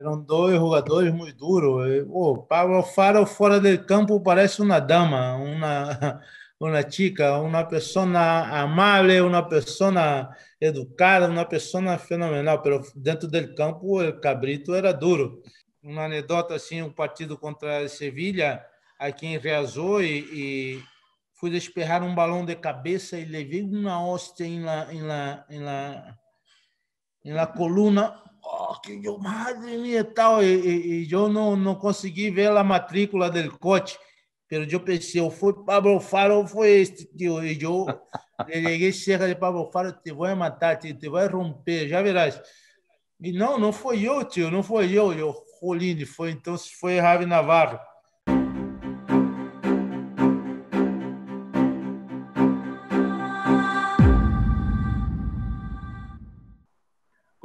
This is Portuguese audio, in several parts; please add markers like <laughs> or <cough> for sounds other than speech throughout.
Eram dois jogadores muito duros. O Pablo Faro fora do campo parece uma dama, uma, <laughs> uma chica, uma pessoa amável, uma pessoa educada, uma pessoa fenomenal. Mas dentro do campo, o cabrito era duro. Uma anedota assim, um partido contra a Sevilha, aqui em Riazor, e, e fui desperrar um balão de cabeça e levei uma hóstia em la, em la, em la, em la coluna que eu madre mía, tal, e, e, e eu não, não consegui ver a matrícula do coche, pero eu pensei, ou foi Pablo Faro ou foi este, tio, e eu cheguei <laughs> cerca de Pablo Faro, te vou matar, te, te vou romper, já verás. E não, não foi eu, tio, não foi eu, eu, Roline, foi então, se foi Ravi Navarro.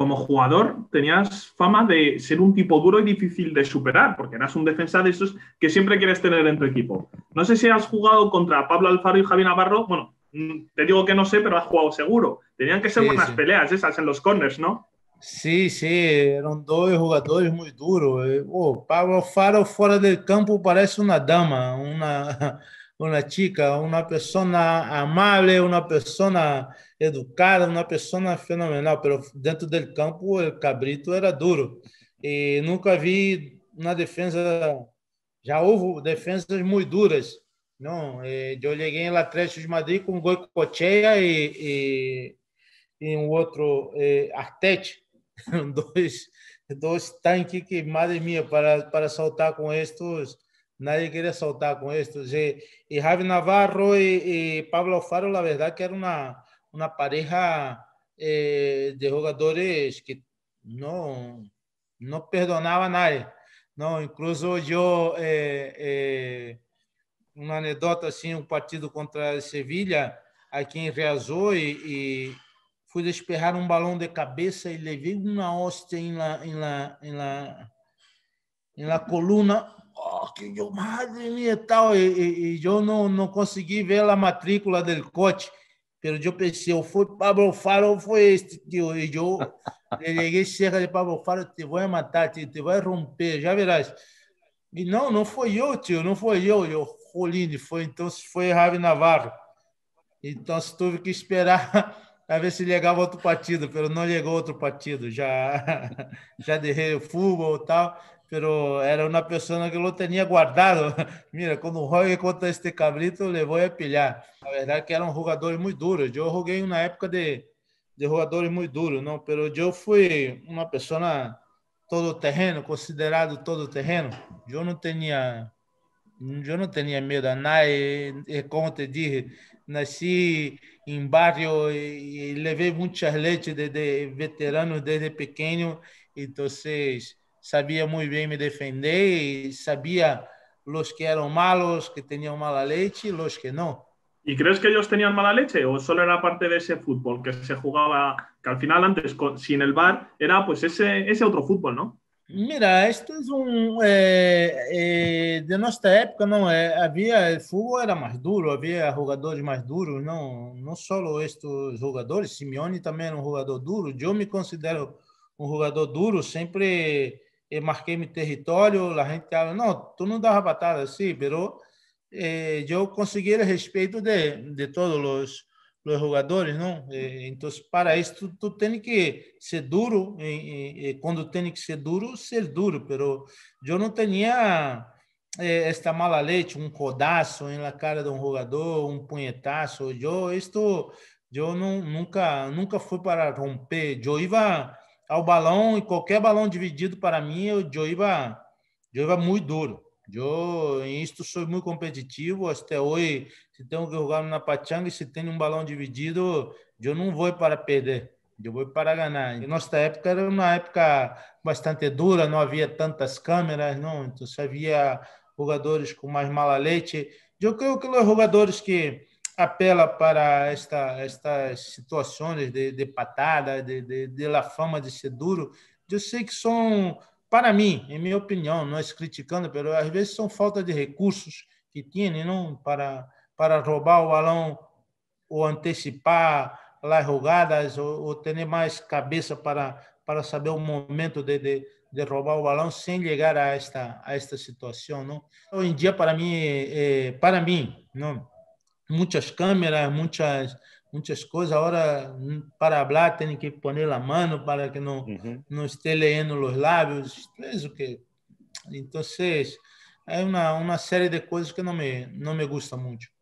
como jugador tenías fama de ser un tipo duro y difícil de superar, porque eras un defensa de esos que siempre quieres tener en tu equipo. No sé si has jugado contra Pablo Alfaro y Javier Navarro, bueno, mm, te digo que no sé, pero has jugado seguro. Tenían que ser buenas peleas esas en los corners, ¿no? Sí, sí, eran dos jugadores muy duros. Eh, oh, Pablo Alfaro fuera del campo parece una dama, una... uma chica, uma pessoa amável, uma pessoa educada, uma pessoa fenomenal, pero dentro del campo o cabrito era duro. E nunca vi uma defesa, já houve defesas muito duras. Não, eu cheguei em Atlético de Madrid com Goicochea e, e, e um outro e, Artete, <laughs> dois, dois tanques que, madre minha, para, para saltar com estes nadie quiere soltar con esto. Y, y Javi Navarro y, y, Pablo Faro, la verdad que era una, una pareja eh, de jugadores que no, no perdonaba a nadie. No, incluso yo, eh, eh, uma anedota assim, um partido contra a Sevilha, aqui em Riazor, e, fui despejar um balão de cabeça e levei uma hóstia em la, em la, em la, em la coluna oh, que eu madre mía, tal. E, e, e eu não, não consegui ver a matrícula dele coche. Pero eu pensei, eu fui Pablo Faro foi este, tio. E eu liguei cerca de Pablo Faro, te vou matar, te, te vai romper, já verás. E não, não foi eu, tio, não foi eu, eu Roline, foi então foi Ravi Navarro. Então tive que esperar <laughs> a ver se chegava outro partido, pelo não chegou outro partido, já <laughs> já derrei o futebol tal pero era una persona que lo tenía guardado. <laughs> Mira, cuando juegue contra este cabrito, le voy a pillar. La verdad que eram jogadores muito duros. Eu joguei na época de, de jogadores muito duros, não? Pero eu fui uma pessoa todo terreno, considerado todo terreno. Eu não tinha eu não tinha medo a nada. E, eh, como te dije, nasci em barrio e, levei muitas leite de, de veteranos desde pequeno. Então, Sabía muy bien me defender, sabía los que eran malos, que tenían mala leche y los que no. ¿Y crees que ellos tenían mala leche o solo era parte de ese fútbol que se jugaba, que al final antes sin el bar era pues ese, ese otro fútbol, ¿no? Mira, esto es un... Eh, eh, de nuestra época, ¿no? Eh, había, el fútbol era más duro, había jugadores más duros, ¿no? No solo estos jugadores, Simeone también era un jugador duro, yo me considero un jugador duro, siempre... Eh, marquei meu território, a gente fala, não, tu não dá batalha assim, pero eh, eu consegui o respeito de, de todos os, os jogadores, não? Eh, então, para isso, tu, tu tem que ser duro, e, eh, e, eh, quando tem que ser duro, ser duro, pero eu não tinha eh, esta mala leite, um codaço na cara de um jogador, um punhetaço, eu, isto, eu não, nunca, nunca fui para romper, eu ia ao balão, e qualquer balão dividido para mim, o Joe joiva muito duro. Eu, em isto, sou muito competitivo. Até hoje, se tenho que jogar na pachanga e se tem um balão dividido, eu não vou para perder, eu vou para ganhar. E nossa época era uma época bastante dura, não havia tantas câmeras, não. Então, havia jogadores com mais mala leite. Eu creio que os é jogadores que apela para esta, estas situações de, de patada, de, de, de la fama de ser duro, eu sei que são, para mim, em minha opinião, nós é criticando, mas às vezes são falta de recursos que tinha não para para roubar o balão ou antecipar as jogadas ou, ou ter mais cabeça para para saber o momento de, de, de roubar o balão sem chegar a esta a esta situação, não? Hoje em dia para mim é, é para mim, não muitas câmeras, muitas muitas coisas Ahora, para hablar, tem que pôr a mano para que não uh -huh. no esté leyendo los labios. então que... Entonces, hay é uma una de coisas que não me, não me gusta muito